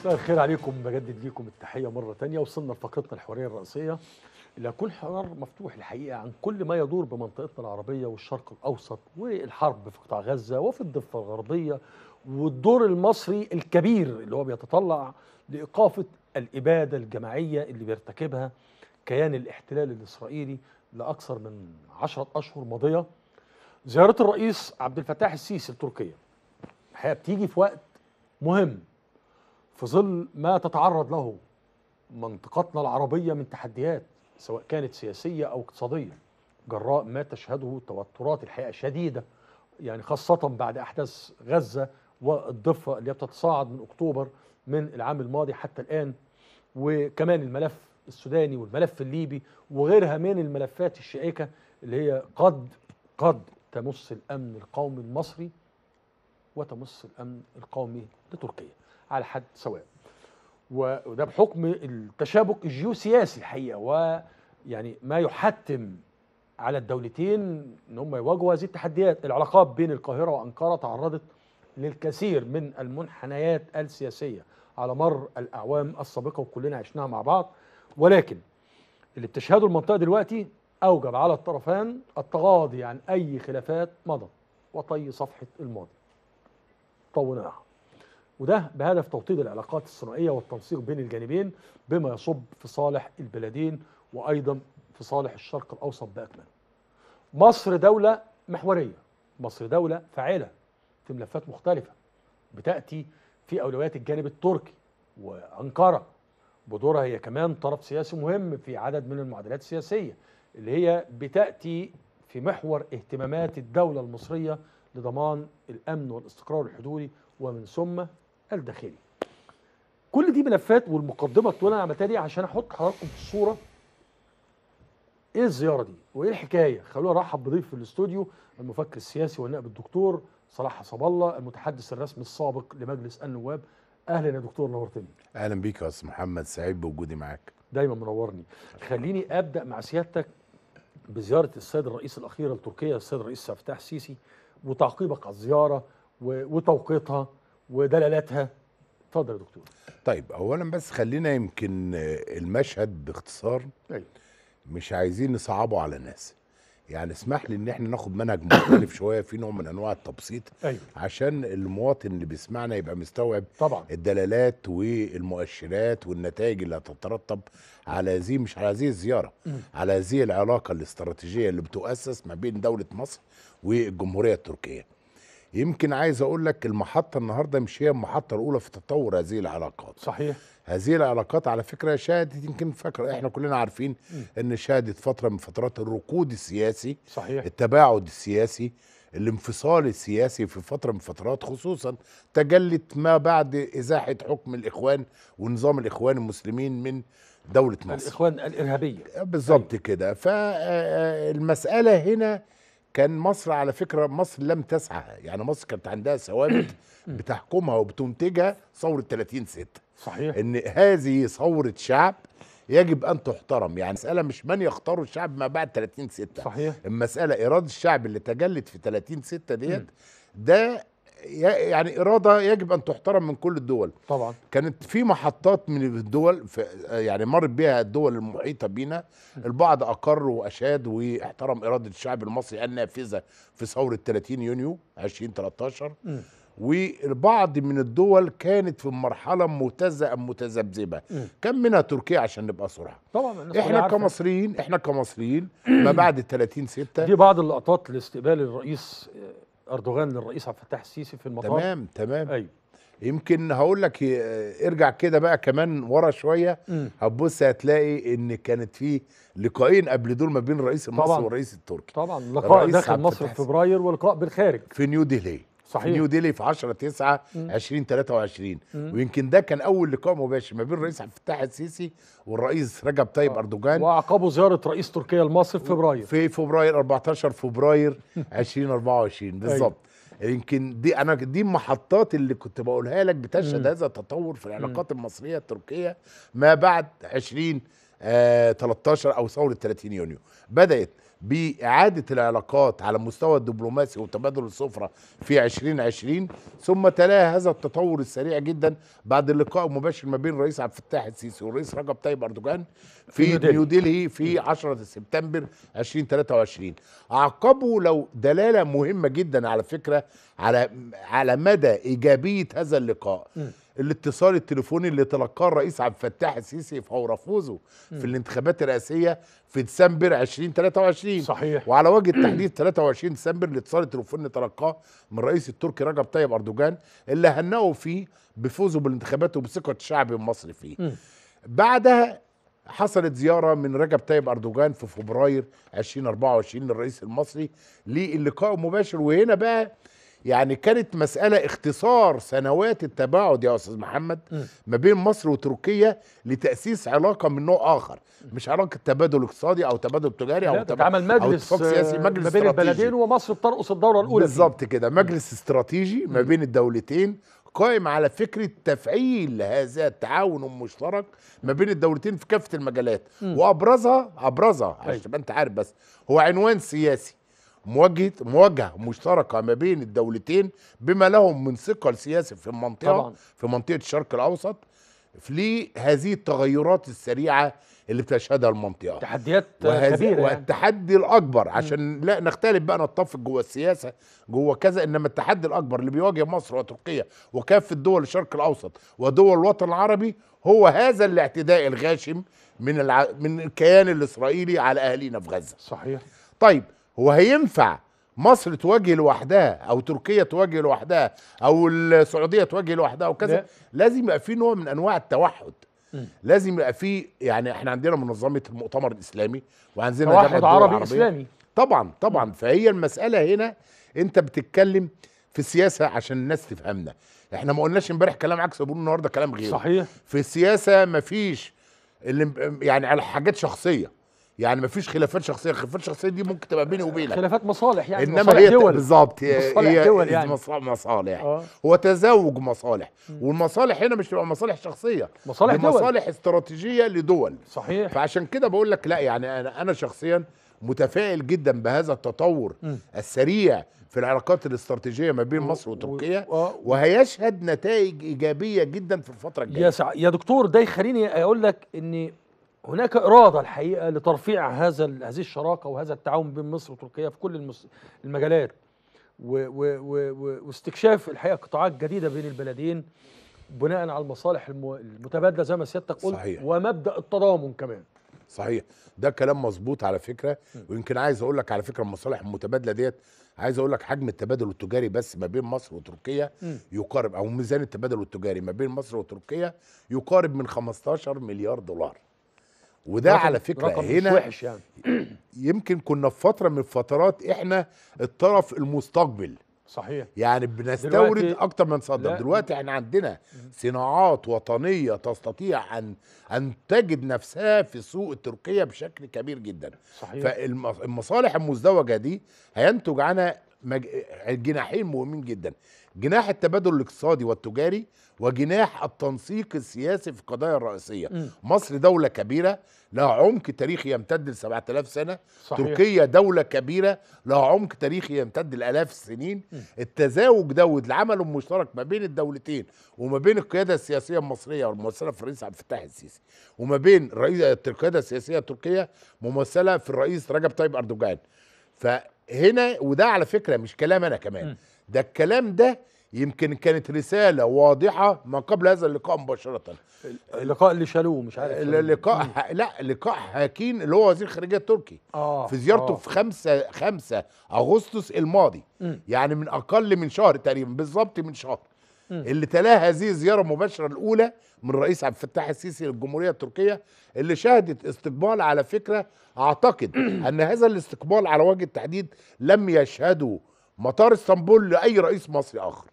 مساء الخير عليكم بجدد ليكم التحية مرة تانية وصلنا لفقرتنا الحوارية الرئيسية إلى كل حوار مفتوح الحقيقة عن كل ما يدور بمنطقتنا العربية والشرق الأوسط والحرب في قطاع غزة وفي الضفة الغربية والدور المصري الكبير اللي هو بيتطلع لإيقافة الإبادة الجماعية اللي بيرتكبها كيان الاحتلال الإسرائيلي لأكثر من عشرة أشهر ماضية زيارة الرئيس عبد الفتاح السيسي لتركيا الحقيقة بتيجي في وقت مهم في ظل ما تتعرض له منطقتنا العربية من تحديات سواء كانت سياسية أو اقتصادية جراء ما تشهده توترات الحقيقة شديدة يعني خاصة بعد أحداث غزة والضفة اللي بتتصاعد من أكتوبر من العام الماضي حتى الآن وكمان الملف السوداني والملف الليبي وغيرها من الملفات الشائكة اللي هي قد قد تمس الأمن القومي المصري وتمس الأمن القومي لتركيا على حد سواء وده بحكم التشابك الجيوسياسي الحقيقه ويعني ما يحتم على الدولتين ان هم يواجهوا هذه التحديات العلاقات بين القاهره وانقره تعرضت للكثير من المنحنيات السياسيه على مر الاعوام السابقه وكلنا عشناها مع بعض ولكن اللي بتشهده المنطقه دلوقتي اوجب على الطرفان التغاضي عن اي خلافات مضت وطي صفحه الماضي طولناها وده بهدف توطيد العلاقات الثنائية والتنسيق بين الجانبين بما يصب في صالح البلدين وأيضا في صالح الشرق الأوسط بأكمله مصر دولة محورية مصر دولة فاعلة في ملفات مختلفة بتأتي في أولويات الجانب التركي وأنقرة بدورها هي كمان طرف سياسي مهم في عدد من المعادلات السياسية اللي هي بتأتي في محور اهتمامات الدولة المصرية لضمان الأمن والاستقرار الحدودي ومن ثم الداخلي كل دي ملفات والمقدمه الطويله اللي عملتها دي عشان احط حضراتكم في الصوره ايه الزياره دي وايه الحكايه خلونا نرحب بضيف في الاستوديو المفكر السياسي والنائب الدكتور صلاح حسب الله المتحدث الرسمي السابق لمجلس النواب اهلا يا دكتور نورتني اهلا بيك يا استاذ محمد سعيد بوجودي معاك دايما منورني خليني ابدا مع سيادتك بزياره السيد الرئيس الاخيره لتركيا السيد الرئيس فتح السيسي وتعقيبك على الزياره وتوقيتها ودلالاتها اتفضل يا دكتور طيب اولا بس خلينا يمكن المشهد باختصار طيب. مش عايزين نصعبه على الناس يعني اسمح لي ان احنا ناخد منهج مختلف شويه في نوع من انواع التبسيط أيوة. عشان المواطن اللي بيسمعنا يبقى مستوعب طبعا الدلالات والمؤشرات والنتائج اللي هتترتب على هذه مش على هذه الزياره م. على هذه العلاقه الاستراتيجيه اللي بتؤسس ما بين دوله مصر والجمهوريه التركيه يمكن عايز اقول لك المحطه النهارده مش هي المحطه الاولى في تطور هذه العلاقات صحيح هذه العلاقات على فكره شهدت يمكن فاكره احنا كلنا عارفين ان شهدت فتره من فترات الركود السياسي صحيح التباعد السياسي الانفصال السياسي في فتره من فترات خصوصا تجلت ما بعد ازاحه حكم الاخوان ونظام الاخوان المسلمين من دوله مصر الاخوان الارهابيه بالظبط أيوة. كده فالمساله هنا كان مصر على فكره مصر لم تسعى يعني مصر كانت عندها ثوابت بتحكمها وبتنتجها ثوره 30 6 صحيح ان هذه ثوره شعب يجب ان تحترم يعني المساله مش من يختار الشعب ما بعد 30 6 صحيح المساله اراده الشعب اللي تجلت في 30 6 ديت ده يعني اراده يجب ان تحترم من كل الدول طبعا كانت في محطات من الدول في يعني مرت بها الدول المحيطه بينا البعض اقر واشاد واحترم اراده الشعب المصري النافذه في ثوره 30 يونيو 2013 م. والبعض من الدول كانت في مرحله متزأة متذبذبه كم منها تركيا عشان نبقى سرعة طبعا احنا كمصريين احنا كمصريين ما بعد 30 6 دي بعض اللقطات لاستقبال الرئيس اردوغان للرئيس عبد الفتاح السيسي في المطار تمام تمام ايوه يمكن هقول لك ارجع كده بقى كمان ورا شويه هتبص هتلاقي ان كانت في لقاءين قبل دول ما بين الرئيس المصري والرئيس التركي طبعا لقاء داخل مصر في فبراير ولقاء بالخارج في نيو ديلي صحيح نيو ديلي في 10 9 20 23 ويمكن ده كان اول لقاء مباشر ما بين الرئيس عبد الفتاح السيسي والرئيس رجب طيب آه. اردوغان واعقبه زياره رئيس تركيا لمصر في فبراير في فبراير 14 فبراير 2024 بالظبط أيوه. يمكن دي انا دي المحطات اللي كنت بقولها لك بتشهد هذا التطور في العلاقات المصريه التركيه ما بعد 20 13 آه، او ثوره 30 يونيو بدات بإعادة العلاقات على مستوى الدبلوماسي وتبادل السفرة في 2020 ثم تلاها هذا التطور السريع جدا بعد اللقاء المباشر ما بين الرئيس عبد الفتاح السيسي والرئيس رجب طيب أردوغان في نيودلهي في 10 سبتمبر 2023 اعقبه لو دلالة مهمة جدا على فكرة على على مدى إيجابية هذا اللقاء م. الاتصال التليفوني اللي تلقاه الرئيس عبد الفتاح السيسي فور فوزه في الانتخابات الرئاسيه في ديسمبر 2023 صحيح وعلى وجه التحديد 23 ديسمبر الاتصال التليفوني اللي تلقاه من الرئيس التركي رجب طيب اردوغان اللي هنأه فيه بفوزه بالانتخابات وبثقه الشعب المصري فيه م. بعدها حصلت زيارة من رجب طيب أردوغان في فبراير 2024 للرئيس المصري للقاء مباشر وهنا بقى يعني كانت مسألة اختصار سنوات التباعد يا أستاذ محمد ما بين مصر وتركيا لتأسيس علاقة من نوع آخر مش علاقة تبادل اقتصادي أو تبادل تجاري أو تبادل مجلس أو سياسي مجلس ما بين البلدين ومصر بترقص الدورة الأولى بالظبط كده مجلس استراتيجي ما بين الدولتين قائم على فكرة تفعيل هذا التعاون المشترك ما بين الدولتين في كافة المجالات وأبرزها أبرزها أيوة. عشان أنت عارف بس هو عنوان سياسي مواجهه مواجهه مشتركه ما بين الدولتين بما لهم من ثقل سياسي في المنطقه طبعا. في منطقه الشرق الاوسط لهذه التغيرات السريعه اللي بتشهدها المنطقه تحديات كبيره يعني. والتحدي يعني. الاكبر عشان م. لا نختلف بقى نتفق جوه السياسه جوه كذا انما التحدي الاكبر اللي بيواجه مصر وتركيا وكافه دول الشرق الاوسط ودول الوطن العربي هو هذا الاعتداء الغاشم من الع... من الكيان الاسرائيلي على اهالينا في غزه صحيح طيب هو هينفع مصر تواجه لوحدها او تركيا تواجه لوحدها او السعوديه تواجه لوحدها وكذا لازم يبقى في نوع من انواع التوحد م. لازم يبقى في يعني احنا عندنا منظمه المؤتمر الاسلامي وعندنا جامعه عربي اسلامي طبعا طبعا فهي المساله هنا انت بتتكلم في السياسه عشان الناس تفهمنا احنا ما قلناش امبارح كلام عكس وبنقول النهارده كلام غير صحيح في السياسه مفيش اللي يعني على حاجات شخصيه يعني مفيش خلافات شخصيه الخلافات الشخصيه دي ممكن تبقى بيني وبينك خلافات مصالح يعني انما مصالح هي دول بالظبط هي مصالح دول يعني مصالح مصالح آه. هو تزاوج مصالح والمصالح هنا مش تبقى مصالح شخصيه مصالح دول مصالح استراتيجيه لدول صحيح فعشان كده بقول لك لا يعني انا انا شخصيا متفائل جدا بهذا التطور م. السريع في العلاقات الاستراتيجيه ما بين مصر وتركيا آه. وهيشهد نتائج ايجابيه جدا في الفتره الجايه يا, سع... يا دكتور ده يخليني اقول لك ان هناك إرادة الحقيقة لترفيع هذا هذه الشراكة وهذا التعاون بين مصر وتركيا في كل المجالات واستكشاف الحقيقة قطاعات جديدة بين البلدين بناء على المصالح المتبادلة زي ما سيادتك قلت صحيح. ومبدأ التضامن كمان صحيح ده كلام مظبوط على فكره ويمكن عايز اقول لك على فكره المصالح المتبادله ديت عايز اقول لك حجم التبادل التجاري بس ما بين مصر وتركيا م. يقارب او ميزان التبادل التجاري ما بين مصر وتركيا يقارب من 15 مليار دولار وده رقم على فكره رقم هنا وحش يعني. يمكن كنا في فتره من الفترات احنا الطرف المستقبل صحيح يعني بنستورد اكتر ما نصدر دلوقتي احنا عندنا صناعات وطنيه تستطيع ان ان تجد نفسها في السوق التركيه بشكل كبير جدا صحيح فالمصالح المزدوجه دي هينتج عنها مج... جناحين مهمين جدا جناح التبادل الاقتصادي والتجاري وجناح التنسيق السياسي في القضايا الرئيسيه م. مصر دوله كبيره لها عمق تاريخي يمتد ل 7000 سنه صحيح. تركيا دوله كبيره لها عمق تاريخي يمتد لالاف السنين م. التزاوج دوت العمل المشترك ما بين الدولتين وما بين القياده السياسيه المصريه والممثله في الرئيس عبد الفتاح السيسي وما بين رئيس القياده السياسيه التركيه ممثله في الرئيس رجب طيب اردوغان ف هنا وده على فكره مش كلام انا كمان ده الكلام ده يمكن كانت رساله واضحه ما قبل هذا اللقاء مباشره اللقاء اللي شالوه مش عارف اللقاء ح... لا لقاء هاكين اللي هو وزير الخارجيه التركي آه في زيارته آه في 5 5 اغسطس الماضي م. يعني من اقل من شهر تقريبا بالظبط من شهر اللي تلاها هذه الزياره المباشره الاولى من الرئيس عبد الفتاح السيسي للجمهوريه التركيه اللي شهدت استقبال على فكره اعتقد ان هذا الاستقبال على وجه التحديد لم يشهده مطار اسطنبول لاي رئيس مصري اخر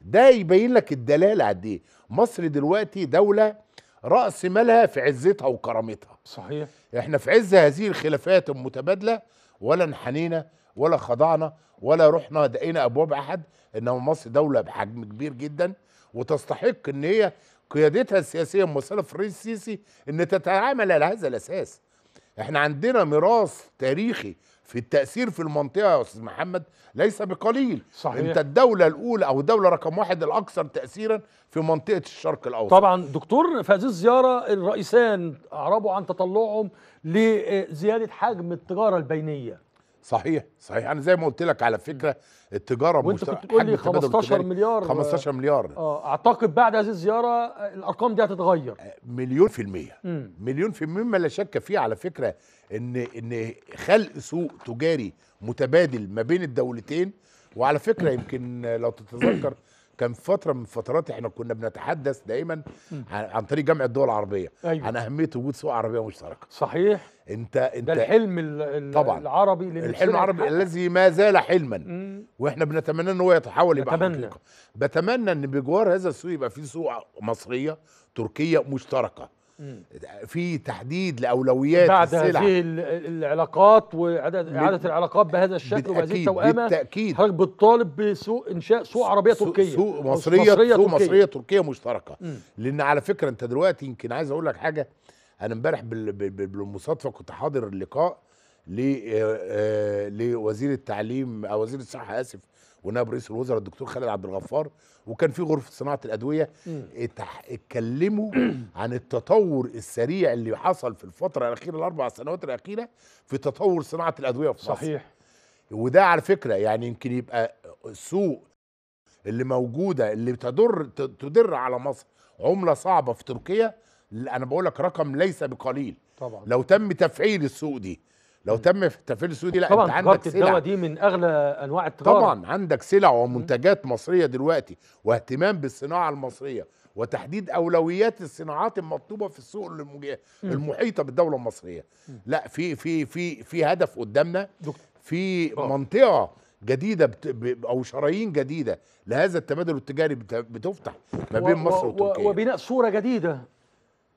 ده يبين لك الدلاله قد ايه مصر دلوقتي دوله راس مالها في عزتها وكرامتها صحيح احنا في عز هذه الخلافات المتبادله ولا انحنينا ولا خضعنا ولا رحنا دقينا ابواب احد انما مصر دوله بحجم كبير جدا وتستحق ان هي قيادتها السياسيه ممثله في الرئيس السيسي ان تتعامل على هذا الاساس. احنا عندنا ميراث تاريخي في التاثير في المنطقه يا استاذ محمد ليس بقليل صحيح. انت الدوله الاولى او الدوله رقم واحد الاكثر تاثيرا في منطقه الشرق الاوسط طبعا دكتور في هذه الزياره الرئيسان اعربوا عن تطلعهم لزياده حجم التجاره البينيه صحيح صحيح انا زي ما قلت لك على فكره التجاره وانت كنت بتقول لي 15 مليار 15 مليار اه اعتقد بعد هذه الزياره الارقام دي هتتغير آه، مليون في الميه مم. مليون في الميه ما لا شك فيه على فكره ان ان خلق سوق تجاري متبادل ما بين الدولتين وعلى فكره يمكن لو تتذكر كان فتره من فترات احنا كنا بنتحدث دايما عن طريق جامعه الدول العربيه أيوة. عن اهميه وجود سوق عربيه مشتركه صحيح انت انت ده الحلم ال ال طبعا العربي الحلم العربي الذي ما زال حلما مم. واحنا بنتمنى ان هو يتحول يبقى حقيقه بتمنى ان بجوار هذا السوق يبقى في سوق مصريه تركيه مشتركه في تحديد لاولويات بعد السلع. هذه العلاقات واعاده العلاقات بهذا الشكل وبهذه التوامه بالتاكيد حضرتك بتطالب بسوق انشاء سوق عربيه سوق تركيه سوق مصريه سوق مصريه, سوق تركية. مصرية تركيه مشتركه م. لان على فكره انت دلوقتي يمكن عايز اقول لك حاجه انا امبارح بالمصادفه كنت حاضر اللقاء آه، آه، لوزير التعليم او آه، وزير الصحه اسف ونائب رئيس الوزراء الدكتور خالد عبد الغفار وكان في غرفه صناعه الادويه اتكلموا عن التطور السريع اللي حصل في الفتره الاخيره الاربع سنوات الاخيره في تطور صناعه الادويه في مصر صحيح وده على فكره يعني يمكن يبقى السوق اللي موجوده اللي تدر تدر على مصر عمله صعبه في تركيا انا بقول لك رقم ليس بقليل طبعا لو تم تفعيل السوق دي لو تم التفريغ السيوله دي لا طبعا انت عندك سلع الدواء دي من اغلى انواع التجاره طبعا عندك سلع ومنتجات مصريه دلوقتي واهتمام بالصناعه المصريه وتحديد اولويات الصناعات المطلوبه في السوق المحيطه بالدوله المصريه لا في في في في هدف قدامنا في آه. منطقه جديده او شرايين جديده لهذا التبادل التجاري بتفتح ما بين مصر وتركيا وبناء صوره جديده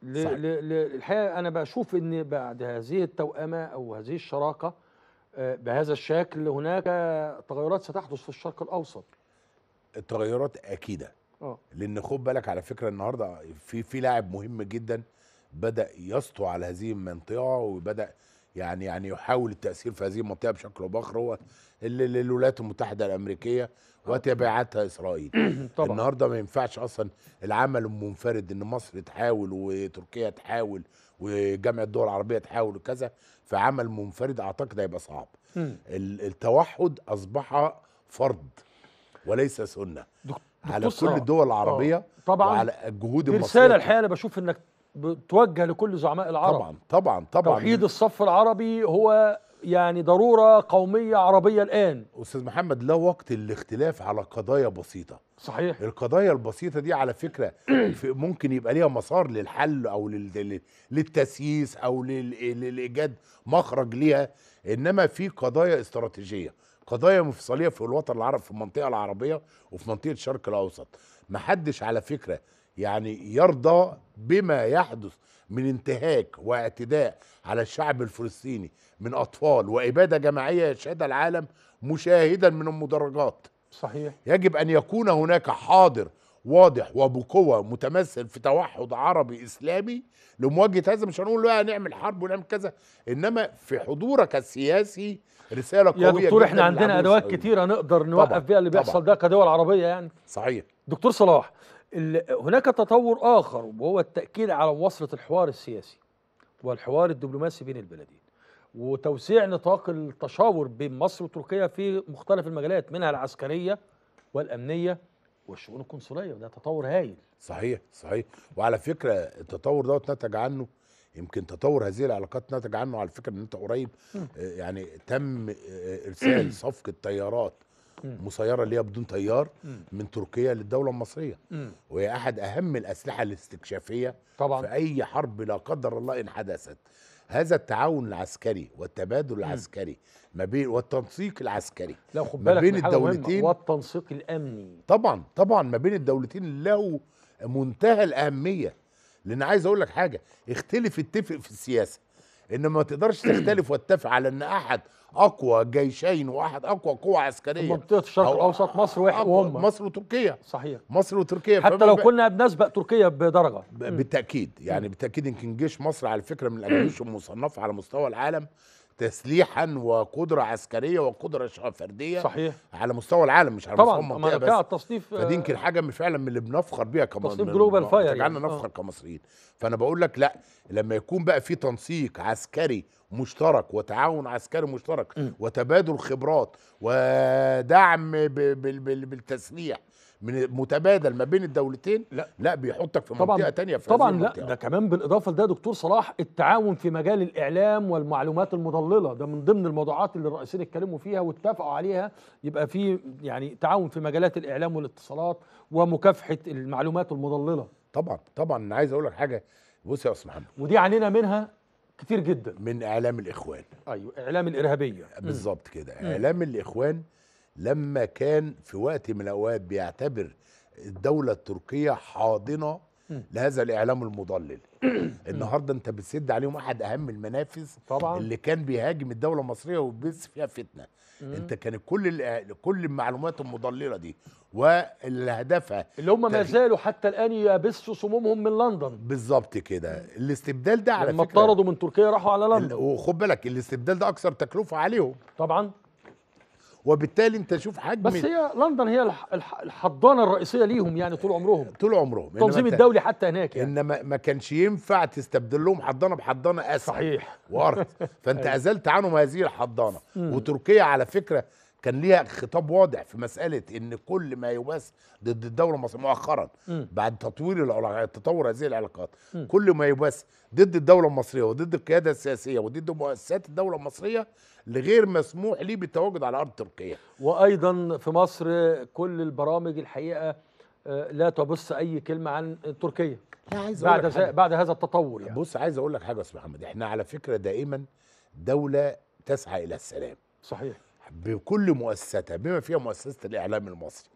الحقيقه انا بشوف ان بعد هذه التوأمه او هذه الشراكه آه، بهذا الشكل هناك تغيرات ستحدث في الشرق الاوسط التغيرات اكيده أوه. لان خد بالك على فكره النهارده في في لاعب مهم جدا بدا يسطو على هذه المنطقه وبدا يعني يعني يحاول التاثير في هذه المنطقه بشكل او باخر هو الولايات المتحده الامريكيه وتبعتها اسرائيل طبعا. النهارده ما ينفعش اصلا العمل المنفرد ان مصر تحاول وتركيا تحاول وجامعه الدول العربيه تحاول وكذا فعمل منفرد اعتقد هيبقى صعب التوحد اصبح فرض وليس سنه على كل الدول آه. العربيه طبعا وعلى الجهود المصريه رساله الحقيقه انا بشوف انك بتوجه لكل زعماء العرب طبعا طبعا طبعا توحيد الصف العربي هو يعني ضروره قوميه عربيه الان استاذ محمد لا وقت الاختلاف على قضايا بسيطه صحيح القضايا البسيطه دي على فكره ممكن يبقى ليها مسار للحل او للتسييس او للايجاد مخرج ليها انما في قضايا استراتيجيه قضايا مفصليه في الوطن العربي في المنطقه العربيه وفي منطقه الشرق الاوسط محدش على فكره يعني يرضى بما يحدث من انتهاك واعتداء على الشعب الفلسطيني من اطفال واباده جماعيه يشهدها العالم مشاهدا من المدرجات صحيح يجب ان يكون هناك حاضر واضح وبقوة متمثل في توحد عربي إسلامي لمواجهة هذا مش هنقول بقى نعمل حرب ونعمل كذا إنما في حضورك السياسي رسالة قوية يا دكتور إحنا عندنا أدوات كتيرة نقدر نوقف بيها اللي بيحصل ده كدول عربية يعني صحيح دكتور صلاح هناك تطور آخر وهو التأكيد على وصلة الحوار السياسي والحوار الدبلوماسي بين البلدين وتوسيع نطاق التشاور بين مصر وتركيا في مختلف المجالات منها العسكرية والأمنية والشؤون القنصلية وده تطور هايل صحيح صحيح وعلى فكرة التطور دوت نتج عنه يمكن تطور هذه العلاقات نتج عنه على فكرة ان انت قريب آه، يعني تم آه، ارسال صفقة طيارات مسيره اللي هي بدون تيار من تركيا للدوله المصريه وهي احد اهم الاسلحه الاستكشافيه طبعا في اي حرب لا قدر الله ان حدثت هذا التعاون العسكري والتبادل العسكري ما بين والتنسيق العسكري لا خد بالك ما بين الدولتين والتنسيق الامني طبعا طبعا ما بين الدولتين له منتهى الاهميه لان عايز اقول لك حاجه اختلف اتفق في السياسه انما ما تقدرش تختلف واتفق على ان احد اقوى جيشين واحد اقوى قوى عسكريه منطقه الشرق الاوسط مصر واحد وهم مصر وتركيا صحيح مصر وتركيا حتى لو كنا بنسبق تركيا بدرجه بالتاكيد يعني بالتاكيد يمكن جيش مصر على فكره من الاجيش المصنفه على مستوى العالم تسليحا وقدره عسكريه وقدره فرديه صحيح على مستوى العالم مش على طبعا مستوى المنطقه بس التصنيف فدي يمكن آه، حاجه من فعلا من اللي بنفخر بيها كمصريين تصنيف جلوبال فاير يعني نفخر آه. كمصريين فانا بقول لك لا لما يكون بقى في تنسيق عسكري مشترك وتعاون عسكري مشترك م. وتبادل خبرات ودعم بالتسليح من متبادل ما بين الدولتين لا لا بيحطك في منطقه ثانيه في طبعا لا ده كمان بالاضافه لده دكتور صلاح التعاون في مجال الاعلام والمعلومات المضلله ده من ضمن الموضوعات اللي الرئيسين اتكلموا فيها واتفقوا عليها يبقى في يعني تعاون في مجالات الاعلام والاتصالات ومكافحه المعلومات المضلله طبعا طبعا انا عايز اقول لك حاجه بص يا استاذ محمد ودي عانينا منها كتير جدا من اعلام الاخوان ايوه اعلام الارهابيه بالظبط كده اعلام الاخوان لما كان في وقت من الأوقات بيعتبر الدولة التركية حاضنة لهذا الإعلام المضلل النهاردة أنت بتسد عليهم أحد أهم المنافس طبعا اللي كان بيهاجم الدولة المصرية وبيس فيها فتنة أنت كانت كل كل المعلومات المضللة دي والهدفها اللي هم ما زالوا حتى الآن يبثوا سمومهم من لندن بالظبط كده الاستبدال ده على لما فكرة لما اطردوا من تركيا راحوا على لندن وخد بالك الاستبدال ده أكثر تكلفة عليهم طبعا وبالتالي انت شوف حجم بس هي لندن هي الحضانه الرئيسيه ليهم يعني طول عمرهم طول عمرهم التنظيم الدولي حتى هناك يعني انما ما كانش ينفع تستبدل لهم حضانه بحضانه اسهل صحيح وارض فانت أيوة. ازلت عنهم هذه الحضانه وتركيا على فكره كان ليها خطاب واضح في مساله ان كل ما يمارس ضد الدوله المصريه مؤخرا م. بعد تطوير تطور هذه العلاقات م. كل ما يمارس ضد الدوله المصريه وضد القياده السياسيه وضد مؤسسات الدوله المصريه لغير مسموح ليه بالتواجد على ارض تركيا. وايضا في مصر كل البرامج الحقيقه آه، لا تبص اي كلمه عن تركيا. لا عايز بعد حاجة. بعد هذا التطور يعني. بص عايز اقول لك حاجه يا استاذ محمد احنا على فكره دائما دوله تسعى الى السلام. صحيح. بكل مؤسساتها بما فيها مؤسسه الاعلام المصري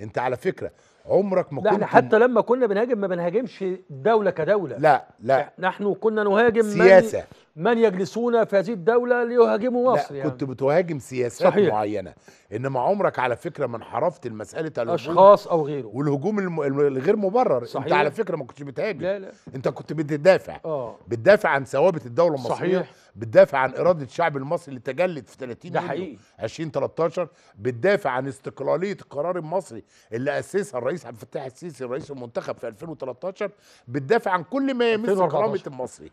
انت على فكره عمرك ما كنت احنا حتى لما كنا بنهاجم ما بنهاجمش دوله كدوله لا لا نحن كنا نهاجم سياسه من من يجلسون في هذه الدولة ليهاجموا مصر لا يعني. كنت بتهاجم سياسات صحيح. معينة إنما عمرك على فكرة ما انحرفت المسألة الهجوم أشخاص أو غيره والهجوم الغير مبرر صحيح. أنت على فكرة ما كنتش بتهاجم لا لا. أنت كنت بتدافع آه. بتدافع عن ثوابت الدولة المصرية صحيح. بتدافع عن إرادة الشعب المصري اللي تجلت في 30 ده حقيقي 2013 بتدافع عن استقلالية القرار المصري اللي أسسها الرئيس عبد الفتاح السيسي الرئيس المنتخب في 2013 بتدافع عن كل ما يمس كرامة المصري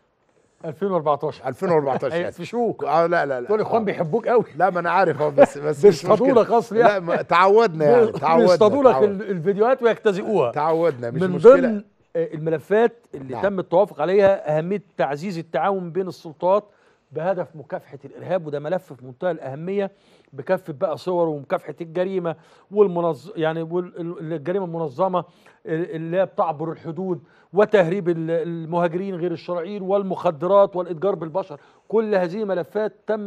2014 2014 في شوك اه لا لا لا دول اخوان آه. بيحبوك قوي لا ما انا عارف اه بس بس بيصطادوا لك اصلا لا ما تعودنا يعني تعودنا بيصطادوا لك الفيديوهات ويجتزئوها تعودنا مش من مشكله من ضمن آه، الملفات اللي نعم. تم التوافق عليها اهميه تعزيز التعاون بين السلطات بهدف مكافحة الإرهاب وده ملف في منتهى الأهمية بكافة بقى صور ومكافحة الجريمة والمنظ يعني الجريمة المنظمة اللي هي بتعبر الحدود وتهريب المهاجرين غير الشرعيين والمخدرات والإتجار بالبشر كل هذه ملفات تم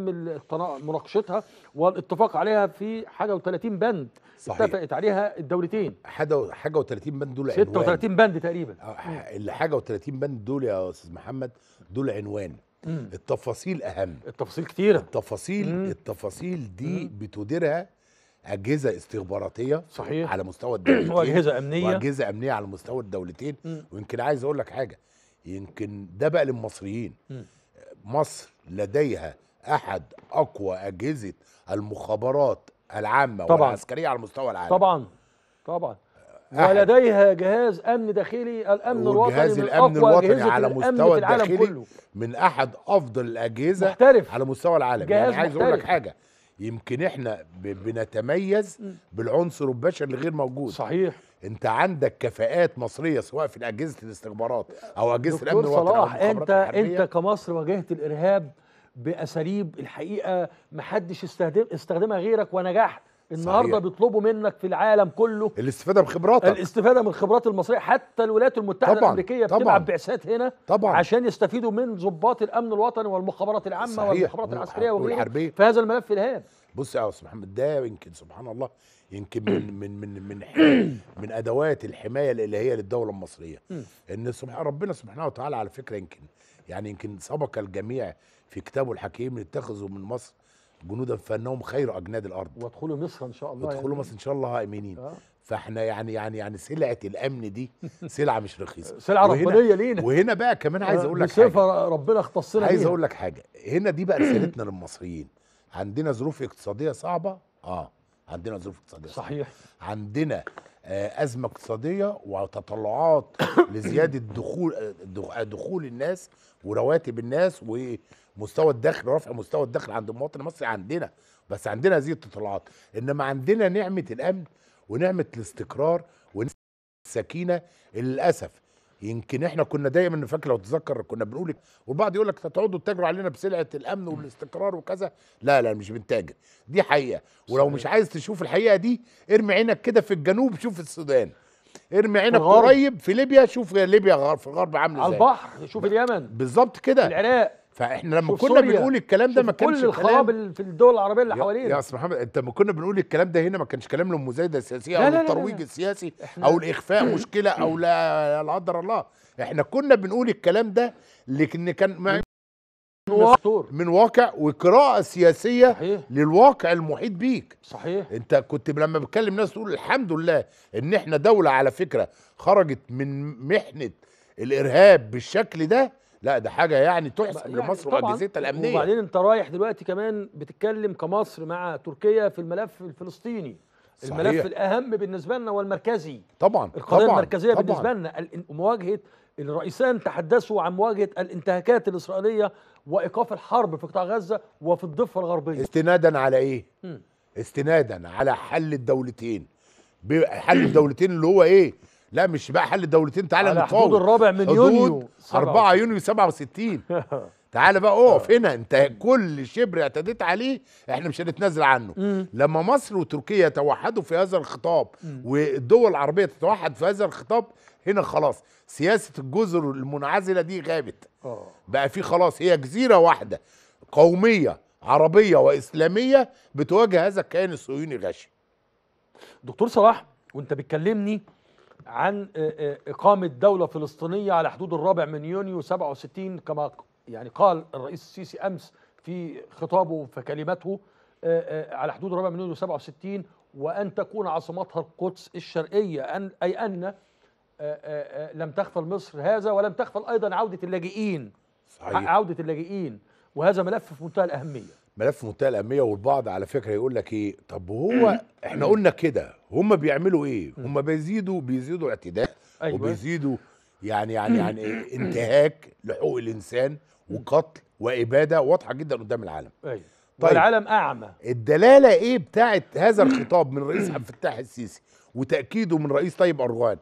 مناقشتها والاتفاق عليها في حاجة و30 بند صحيح. اتفقت عليها الدولتين حاجة حاجة و30 بند دول 36 عنوان 36 بند تقريبا آه، اللي حاجة و30 بند دول يا أستاذ محمد دول عنوان مم. التفاصيل اهم التفاصيل كتيره التفاصيل مم. التفاصيل دي مم. بتديرها اجهزه استخباراتيه صحيح على مستوى الدولتين واجهزه امنيه واجهزه امنيه على مستوى الدولتين مم. ويمكن عايز اقول لك حاجه يمكن ده بقى للمصريين مم. مصر لديها احد اقوى اجهزه المخابرات العامه طبعًا. والعسكريه على مستوى العالم طبعا طبعا ولديها جهاز امن داخلي الامن الوطني جهاز الامن الوطني على مستوى الداخلي من احد افضل الاجهزه محترف. على مستوى العالم يعني جهاز يعني عايز اقول لك حاجه يمكن احنا بنتميز بالعنصر البشري اللي غير موجود صحيح انت عندك كفاءات مصريه سواء في اجهزه الاستخبارات او اجهزه الامن الوطني صلاح انت الحربية. انت كمصر واجهت الارهاب باساليب الحقيقه محدش استخدم استخدمها غيرك ونجحت النهارده صحيح. بيطلبوا منك في العالم كله الاستفاده من خبراتك الاستفاده من خبرات المصريه حتى الولايات المتحده طبعا. الامريكيه طبعا. بتبعت بعثات هنا طبعا. عشان يستفيدوا من ضباط الامن الوطني والمخابرات العامه صحيح. والمخابرات العسكريه والحربيه في هذا الملف الهام بص يا استاذ محمد ده يمكن سبحان الله يمكن من من من من من ادوات الحمايه الالهيه للدوله المصريه ان سبحان ربنا سبحانه وتعالى على فكره يمكن يعني يمكن سبق الجميع في كتابه الحكيم اتخذوا من مصر جنودا فانهم خير اجناد الارض وادخلوا مصر ان شاء الله وادخلوا يعني. مصر ان شاء الله امينين آه. فاحنا يعني يعني يعني سلعه الامن دي سلعه مش رخيصه سلعه ربانيه لينا وهنا بقى كمان عايز آه، اقول لك حاجه ربنا اختصنا عايز اقول لك حاجه هنا دي بقى رسالتنا للمصريين عندنا ظروف اقتصاديه صعبه اه عندنا ظروف اقتصاديه صحيح صعبة. عندنا آه، ازمه اقتصاديه وتطلعات لزياده دخول آه، دخول الناس ورواتب الناس و مستوى الدخل رفع مستوى الدخل عند المواطن المصري عندنا بس عندنا هذه التطلعات انما عندنا نعمه الامن ونعمه الاستقرار ونعمه السكينه للاسف يمكن احنا كنا دايما فاكر لو تتذكر كنا بنقول إيه، والبعض يقول لك تقعدوا تتاجروا علينا بسلعه الامن والاستقرار وكذا لا لا مش بنتاجر دي حقيقه ولو صحيح. مش عايز تشوف الحقيقه دي ارمي عينك كده في الجنوب شوف السودان ارمي عينك قريب في ليبيا شوف ليبيا في الغرب عامله ازاي على البحر شوف اليمن بالظبط كده العراق فاحنا لما كنا بنقول الكلام ده ما كانش كل الخراب في الدول العربيه اللي حوالينا يا استاذ محمد انت ما كنا بنقول الكلام ده هنا ما كانش كلام للمزايده السياسيه او لا الترويج لا لا السياسي او الاخفاء مشكله او لا لا قدر الله احنا كنا بنقول الكلام ده لكن كان مستور من واقع وقراءة سياسية صحيح. للواقع المحيط بيك صحيح انت كنت لما بتكلم ناس تقول الحمد لله ان احنا دولة على فكرة خرجت من محنة الارهاب بالشكل ده لا ده حاجه يعني تحسب يعني لمصر واجهزتها الامنيه وبعدين انت رايح دلوقتي كمان بتتكلم كمصر مع تركيا في الملف الفلسطيني صحيح. الملف الاهم بالنسبه لنا والمركزي طبعا القضيه طبعًا المركزيه طبعًا بالنسبه لنا مواجهه الرئيسان تحدثوا عن مواجهه الانتهاكات الاسرائيليه وايقاف الحرب في قطاع غزه وفي الضفه الغربيه استنادا على ايه م. استنادا على حل الدولتين حل الدولتين اللي هو ايه لا مش بقى حل الدولتين تعالى نتفاوض حدود الرابع من يونيو 4 يونيو 67 تعالى بقى اقف آه. هنا انت كل شبر اعتديت عليه احنا مش هنتنازل عنه مم. لما مصر وتركيا توحدوا في هذا الخطاب مم. والدول العربيه تتوحد في هذا الخطاب هنا خلاص سياسه الجزر المنعزله دي غابت أوه. بقى في خلاص هي جزيره واحده قوميه عربيه واسلاميه بتواجه هذا الكيان الصهيوني الغاشم دكتور صلاح وانت بتكلمني عن آه، آه، إقامة دولة فلسطينية على حدود الرابع من يونيو 67 كما يعني قال الرئيس السيسي أمس في خطابه فكلمته آه، على حدود الرابع من يونيو 67 وأن تكون عاصمتها القدس الشرقية أن أي أن لم تغفل مصر هذا ولم تغفل أيضا عودة اللاجئين صحيح. عودة اللاجئين وهذا ملف في منتهى الأهمية ملف منتهى الاهميه والبعض على فكره يقول لك ايه طب وهو احنا قلنا كده هم بيعملوا ايه هم بيزيدوا بيزيدوا اعتداء أيوة. وبيزيدوا يعني يعني يعني انتهاك لحقوق الانسان وقتل واباده واضحه جدا قدام العالم أيوة. طيب والعالم اعمى الدلاله ايه بتاعت هذا الخطاب من رئيس عبد الفتاح السيسي وتاكيده من رئيس طيب اردوغان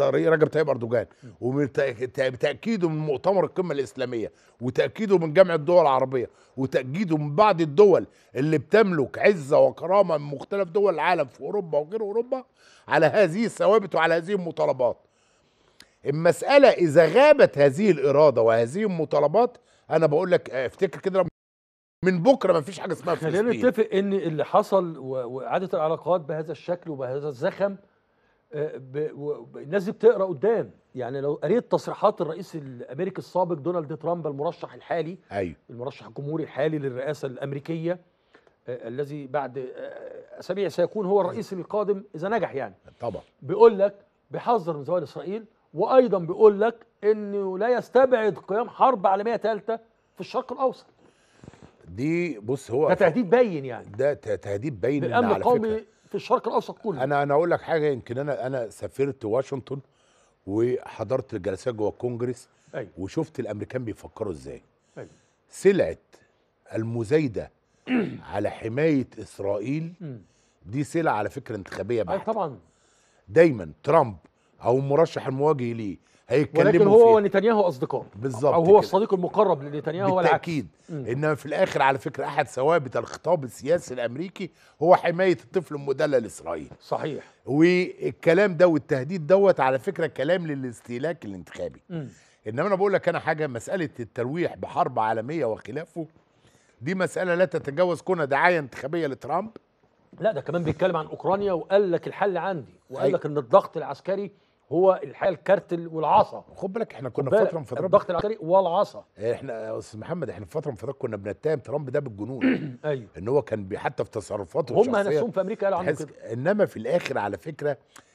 رجب طيب اردوغان وتاكيده من مؤتمر القمه الاسلاميه وتاكيده من جامعه الدول العربيه وتاكيده من بعض الدول اللي بتملك عزه وكرامه من مختلف دول العالم في اوروبا وغير اوروبا على هذه الثوابت وعلى هذه المطالبات المساله اذا غابت هذه الاراده وهذه المطالبات انا بقول لك آه، افتكر كده من بكره ما فيش حاجه اسمها فلسطين خلينا نتفق ان اللي حصل واعاده العلاقات بهذا الشكل وبهذا الزخم آه، الناس دي بتقرا قدام يعني لو قريت تصريحات الرئيس الامريكي السابق دونالد ترامب المرشح الحالي أيوه. المرشح الجمهوري الحالي للرئاسه الامريكيه آه، الذي بعد آه، اسابيع سيكون هو الرئيس أيوه. القادم اذا نجح يعني طبعا بيقول لك بيحذر من زوال اسرائيل وايضا بيقول لك انه لا يستبعد قيام حرب عالميه ثالثه في الشرق الاوسط دي بص هو ده تهديد باين يعني ده تهديد باين فكره القومي في الشرق الاوسط كله انا انا اقول لك حاجه يمكن انا انا سافرت واشنطن وحضرت الجلسات جوه الكونجرس أي. أيوة. وشفت الامريكان بيفكروا ازاي أيوة. سلعه المزايده على حمايه اسرائيل دي سلعه على فكره انتخابيه أيوة بحته أيوة طبعا دايما ترامب او المرشح المواجه ليه هيتكلموا ولكن هو ونتنياهو اصدقاء بالظبط او هو كده. الصديق المقرب لنتنياهو بالتاكيد انما في الاخر على فكره احد ثوابت الخطاب السياسي الامريكي هو حمايه الطفل المدلل الاسرائيلي صحيح والكلام ده والتهديد دوت على فكره كلام للاستهلاك الانتخابي م. انما انا بقول لك انا حاجه مساله الترويح بحرب عالميه وخلافه دي مساله لا تتجاوز كونها دعايه انتخابيه لترامب لا ده كمان بيتكلم عن اوكرانيا وقال لك الحل عندي وقال لك ان الضغط العسكري هو الحقيقه الكارتل والعصا خد بالك احنا كنا في فتره من فترات الضغط العسكري والعصا احنا يا استاذ محمد احنا في فتره من فترات كنا بنتهم ترامب ده بالجنون ايوه ان هو كان حتى في تصرفاته هم نفسهم في امريكا قالوا عنه كده انما في الاخر على فكره